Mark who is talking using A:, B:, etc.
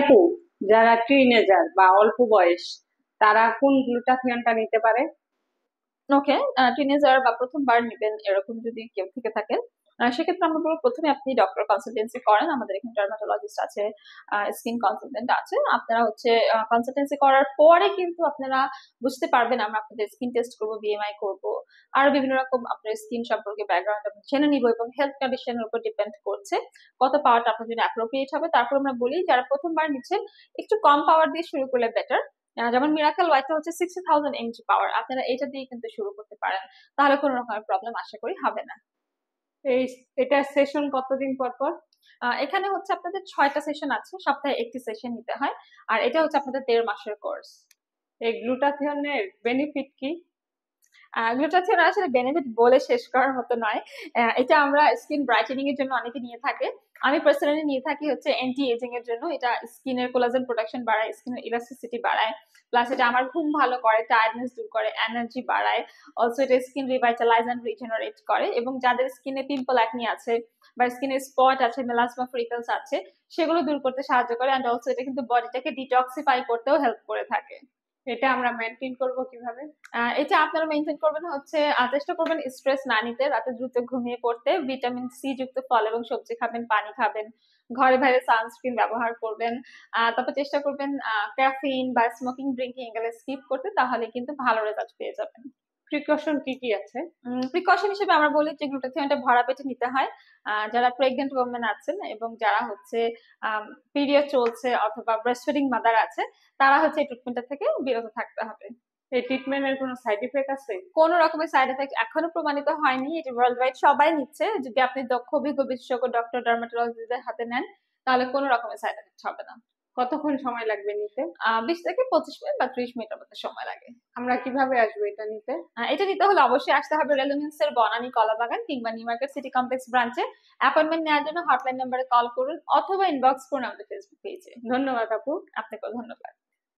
A: আপু যারা টিনেজার বা অল্প বয়স তারা কোন গ্লুটাথিয়নটা নিতে পারে ওকে টিনেজার বা প্রথমবার নেবেন এরকম যদি কেউ থেকে থাকেন সেক্ষেত্রে আমরা বলবো প্রথমে আপনি ডক্টর কনসালটেন্সি করেন আমাদের এখানে ডার্মাটোলজিস্ট আছে স্কিন কনসালটেন্ট আছে আপনারা হচ্ছে কনসালটেন্সি করার পরে কিন্তু আপনারা বুঝতে পারবেন আমরা আপনাদের স্কিন টেস্ট করবো বিএমআই করবো আর বিভিন্ন রকম আপনার স্কিন সম্পর্কে ব্যাকগ্রাউন্ড আমরা জেনে নিব এবং হেলথ কন্ডিশনের উপর ডিপেন্ড করছে কত পাওয়ারটা আপনার জন্য অ্যাপ্রোপ্রিয়েট হবে তারপর আমরা বলি যারা প্রথমবার নিচ্ছেন একটু কম পাওয়ার দিয়ে শুরু করলে বেটার যেমন মিরাকেল ওয়াইটটা হচ্ছে সিক্সটি থাউজেন্ড এমজি পাওয়ার আপনারা এটা দিয়ে কিন্তু শুরু করতে পারেন তাহলে কোনো রকমের প্রবলেম আশা করি হবে না এই এটা সেশন কতদিন পর পর এখানে হচ্ছে আপনাদের ছয়টা সেশন আছে সপ্তাহে একটি সেশন নিতে হয় আর এটা হচ্ছে আপনাদের দেড় মাসের কোর্স এই গ্লুটাথিয়নের বেনিফিট কি গ্লুটাথিয়ন আসলে বেনিফিট বলে শেষ করার মতো নয় এটা আমরা স্কিন ব্রাইটেনিং এর জন্য অনেকে নিয়ে থাকে আমি পার্সোনালি নিয়ে থাকি হচ্ছে অ্যান্টি এজিং এর জন্য এটা স্কিনের কোলাজেন প্রোডাকশন বাড়ায় স্কিনের ইলাস্টিসিটি বাড়ায় প্লাস এটা আমার ঘুম ভালো করে টায়ার্ডনেস দূর করে এনার্জি বাড়ায় অলসো এটা স্কিন রিভাইটালাইজ অ্যান্ড রিজেনারেট করে এবং যাদের স্কিনে পিম্পল একনি আছে বা স্কিনে স্পট আছে মেলাসমা ফ্রিকলস আছে সেগুলো দূর করতে সাহায্য করে অ্যান্ড অলসো এটা কিন্তু বডিটাকে ডিটক্সিফাই করতেও হেল্প করে থাকে এটা আমরা মেনটেন করব কিভাবে এটা আপনারা মেনটেন করবেন হচ্ছে চেষ্টা করবেন স্ট্রেস না নিতে রাতে দ্রুত ঘুমিয়ে পড়তে ভিটামিন সি যুক্ত ফল এবং সবজি খাবেন পানি খাবেন ঘরে বাইরে সানস্ক্রিন ব্যবহার করবেন তারপর চেষ্টা করবেন ক্যাফিন বা স্মোকিং ড্রিঙ্কিং এগুলো স্কিপ করতে তাহলে কিন্তু ভালো রেজাল্ট পেয়ে যাবেন প্রিকশন কি কি আছে প্রিকশন হিসেবে আমরা বলি যে গ্লুটাথিয়নটা ভাড়া পেটে নিতে হয় যারা প্রেগনেন্ট ওমেন আছেন এবং যারা হচ্ছে পিরিয়ড চলছে অথবা ব্রেস্টফিডিং মাদার আছে তারা হচ্ছে এই ট্রিটমেন্টটা থেকে বিরত থাকতে হবে এই ট্রিটমেন্টের কোনো সাইড ইফেক্ট আছে কোন রকমের সাইড ইফেক্ট এখনো প্রমাণিত হয়নি এটি ওয়ার্ল্ড ওয়াইড সবাই নিচ্ছে যদি আপনি দক্ষ অভিজ্ঞ বিশেষজ্ঞ ডক্টর ডার্মাটোলজিদের হাতে নেন তাহলে কোনো রকমের সাইড ইফেক্ট হবে না কতক্ষণ সময় লাগবে নিতে বিশ থেকে পঁচিশ মিনিট বা ত্রিশ মিনিট মতো সময় লাগে আমরা কিভাবে আসবো এটা নিতে এটা নিতে হলে অবশ্যই আসতে হবে রেলুমিন্স এর বনানী কলাবাগান কিংবা নিউ মার্কেট সিটি কমপ্লেক্স ব্রাঞ্চে অ্যাপয়েন্টমেন্ট নেওয়ার জন্য হটলাইন নাম্বারে কল করুন অথবা ইনবক্স করুন আমাদের ফেসবুক পেজে ধন্যবাদ আপু আপনাকেও ধন্যবাদ